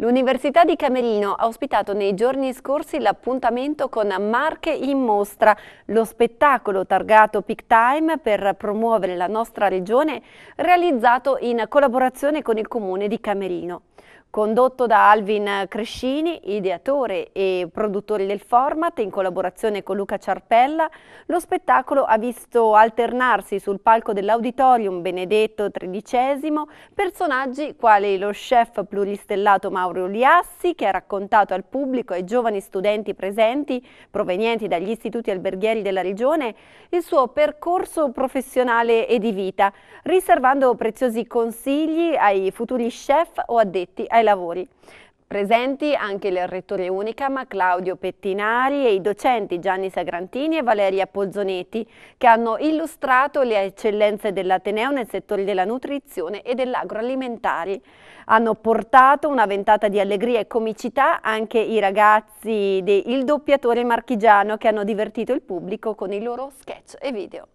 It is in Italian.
L'Università di Camerino ha ospitato nei giorni scorsi l'appuntamento con Marche in Mostra, lo spettacolo targato Peak Time per promuovere la nostra regione realizzato in collaborazione con il Comune di Camerino condotto da Alvin Crescini, ideatore e produttore del format, in collaborazione con Luca Ciarpella, lo spettacolo ha visto alternarsi sul palco dell'Auditorium Benedetto XIII personaggi quali lo chef pluristellato Mauro Liassi, che ha raccontato al pubblico e ai giovani studenti presenti, provenienti dagli istituti alberghieri della regione, il suo percorso professionale e di vita, riservando preziosi consigli ai futuri chef o addetti addetti ai lavori. Presenti anche il rettore Unicama Claudio Pettinari e i docenti Gianni Sagrantini e Valeria Polzonetti che hanno illustrato le eccellenze dell'Ateneo nel settore della nutrizione e dell'agroalimentare. Hanno portato una ventata di allegria e comicità anche i ragazzi del Doppiatore Marchigiano che hanno divertito il pubblico con i loro sketch e video.